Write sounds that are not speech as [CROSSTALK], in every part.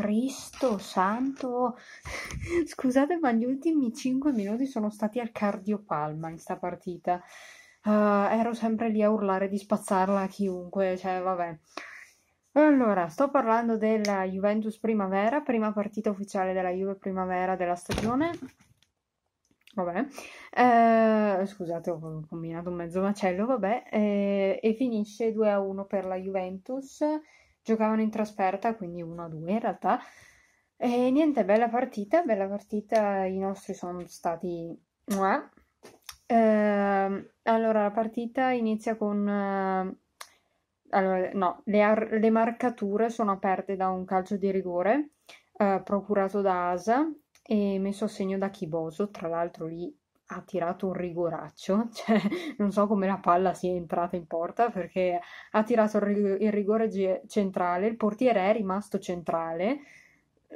Cristo santo, [LAUGHS] scusate ma gli ultimi 5 minuti sono stati al cardiopalma in sta partita. Uh, ero sempre lì a urlare di spazzarla a chiunque, cioè vabbè. Allora, sto parlando della Juventus Primavera, prima partita ufficiale della Juve Primavera della stagione. Vabbè, eh, scusate, ho combinato un mezzo macello, vabbè, eh, e finisce 2 a 1 per la Juventus. Giocavano in trasferta, quindi 1-2 in realtà. E niente, bella partita, bella partita. I nostri sono stati... Eh, allora, la partita inizia con... Eh, allora, no, le, ar- le, marcature sono aperte da un calcio di rigore eh, procurato da Asa e messo a segno da Kiboso, tra l'altro lì ha tirato un rigoraccio, [LAUGHS] cioè non so come la palla sia entrata in porta perché ha tirato il, rigore centrale, il portiere è rimasto centrale,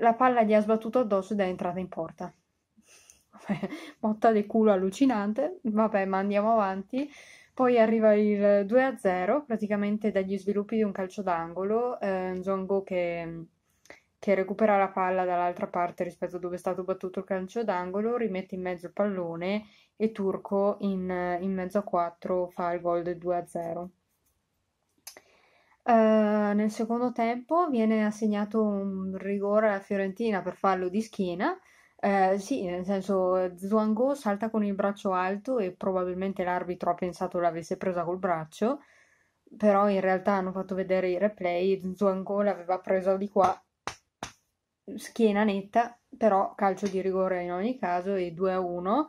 la palla gli ha sbattuto addosso ed è entrata in porta. [LAUGHS] Motta botta di culo allucinante, vabbè ma andiamo avanti. Poi arriva il 2-0, praticamente dagli sviluppi di un calcio d'angolo, eh, Zongo che che recupera la palla dall'altra parte rispetto a dove è stato battuto il calcio d'angolo, rimette in mezzo il pallone e Turco in, in mezzo a 4 fa il gol del 2-0. Uh, eh, nel secondo tempo viene assegnato un rigore alla Fiorentina per fallo di schiena. Uh, sì, nel senso Zwango salta con il braccio alto e probabilmente l'arbitro ha pensato l'avesse presa col braccio, però in realtà hanno fatto vedere i replay, Zwango l'aveva presa di qua schiena netta, però calcio di rigore in ogni caso e 2 a 1.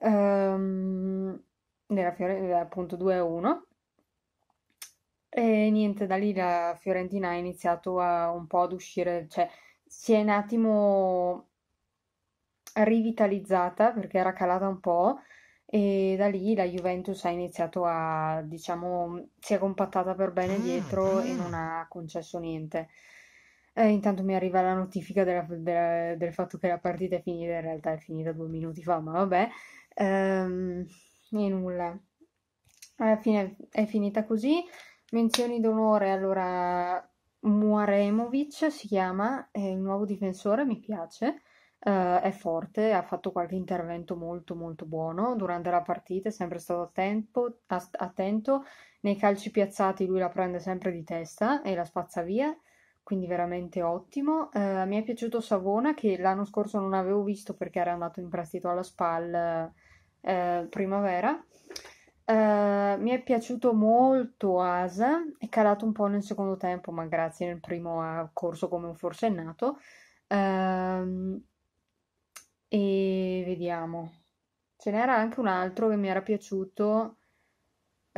Ehm, nella Fiorentina, eh, appunto 2 a 1. E niente, da lì la Fiorentina ha iniziato a, un po' ad uscire, cioè si è un attimo rivitalizzata perché era calata un po' e da lì la Juventus ha iniziato a, diciamo, si è compattata per bene ah, dietro e non ha concesso niente. Eh, intanto mi arriva la notifica della, della, del fatto che la partita è finita, in realtà è finita due minuti fa, ma vabbè. Ehm, e nulla. Alla fine è finita così. Menzioni d'onore, allora Muaremovic si chiama, è il nuovo difensore, mi piace. Uh, è forte, ha fatto qualche intervento molto molto buono durante la partita, è sempre stato attento, attento, nei calci piazzati lui la prende sempre di testa e la spazza via quindi veramente ottimo. Uh, mi è piaciuto Savona che l'anno scorso non avevo visto perché era andato in prestito alla SPAL uh, primavera. Uh, mi è piaciuto molto Asa, è calato un po' nel secondo tempo, ma grazie nel primo ha corso come un forsennato. Ehm, e vediamo. Ce n'era anche un altro che mi era piaciuto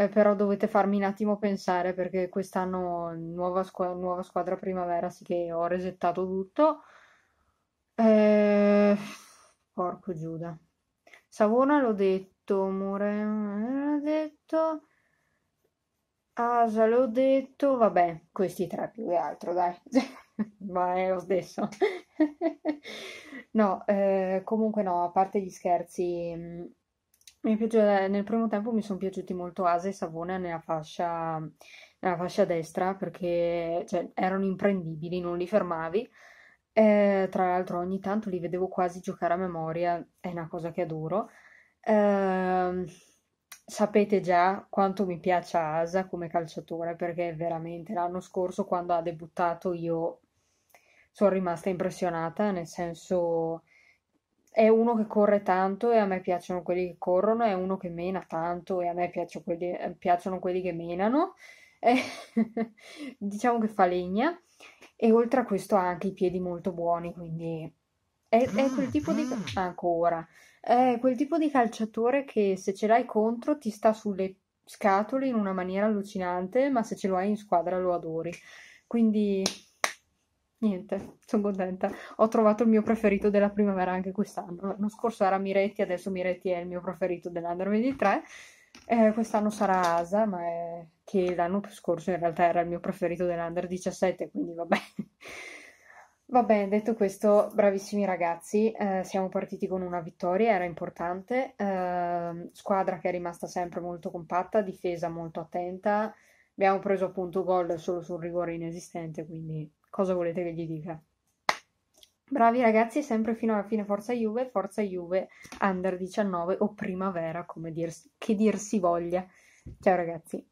eh, però dovete farmi un attimo pensare perché quest'anno nuova, squ- nuova squadra primavera sì che ho resettato tutto. Eh, porco Giuda. Savona l'ho detto, Moreno eh, l'ho detto, Asa l'ho detto, vabbè, questi tre più che altro, dai. [LAUGHS] Ma è lo stesso. [LAUGHS] no, eh, comunque no, a parte gli scherzi mm, mi piace, nel primo tempo mi sono piaciuti molto Asa e Savona nella fascia, nella fascia destra perché cioè, erano imprendibili, non li fermavi. Eh, tra l'altro ogni tanto li vedevo quasi giocare a memoria, è una cosa che adoro. Eh, sapete già quanto mi piace Asa come calciatore perché veramente l'anno scorso quando ha debuttato io sono rimasta impressionata, nel senso è uno che corre tanto e a me piacciono quelli che corrono, è uno che mena tanto e a me piacciono quelli, eh, piacciono quelli che menano. [LAUGHS] Eh, diciamo che fa legna e oltre a questo ha anche i piedi molto buoni, quindi è, è ah, quel tipo di ah. ancora è quel tipo di calciatore che se ce l'hai contro ti sta sulle scatole in una maniera allucinante, ma se ce lo hai in squadra lo adori. Quindi niente, sono contenta. Ho trovato il mio preferito della primavera anche quest'anno. L'anno scorso era Miretti, adesso Miretti è il mio preferito dell'Under 23. Eh, quest'anno sarà Asa, ma è... che l'anno scorso in realtà era il mio preferito dell'Under 17, quindi vabbè. [LAUGHS] Va bene, detto questo, bravissimi ragazzi, eh, siamo partiti con una vittoria, era importante, eh, squadra che è rimasta sempre molto compatta, difesa molto attenta, abbiamo preso appunto gol solo sul rigore inesistente, quindi cosa volete che gli dica? Bravi ragazzi, sempre fino alla fine Forza Juve, Forza Juve Under 19 o Primavera, come dir- che dir si voglia. Ciao ragazzi.